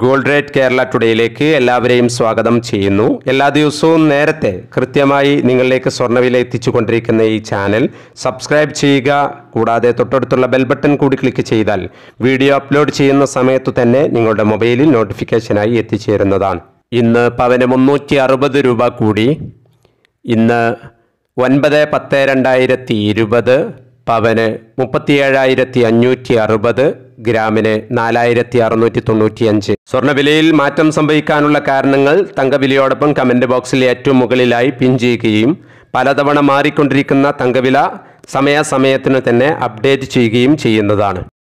gold rate Kerala ടുഡേയിലേക്ക് എല്ലാവരെയും സ്വാഗതം ചെയ്യുന്നു എല്ലാ ദിവസവും നേരത്തെ കൃത്യമായി നിങ്ങളിലേക്ക് സ്വർണ്ണവില എത്തിച്ചുകൊണ്ടിരിക്കുന്ന ഈ ചാനൽ സബ്സ്ക്രൈബ് ചെയ്യുക കൂടാതെ തൊട്ടടുത്തുള്ള ബെൽ ബട്ടൺ കൂടി ക്ലിക്ക് ചെയ്താൽ വീഡിയോ അപ്ലോഡ് ചെയ്യുന്ന സമയത്തു തന്നെ നിങ്ങളുടെ മൊബൈലിൽ നോട്ടിഫിക്കേഷനായി എത്തിച്ചേരുന്നതാണ് ഇന്ന് പവന് മുന്നൂറ്റി അറുപത് രൂപ കൂടി ഇന്ന് ഒൻപത് പത്ത് രണ്ടായിരത്തി ഇരുപത് പവന് ഏഴായിരത്തി അഞ്ഞൂറ്റി അറുപത് ഗ്രാമിന് നാലായിരത്തി അറുന്നൂറ്റി തൊണ്ണൂറ്റിയഞ്ച് സ്വർണ്ണവിലയിൽ മാറ്റം സംഭവിക്കാനുള്ള കാരണങ്ങൾ തങ്കവിലയോടൊപ്പം കമന്റ് ബോക്സിൽ ഏറ്റവും മുകളിലായി പിൻ ചെയ്യുകയും പലതവണ മാറിക്കൊണ്ടിരിക്കുന്ന തങ്കവില സമയാസമയത്തിന് തന്നെ അപ്ഡേറ്റ് ചെയ്യുകയും ചെയ്യുന്നതാണ്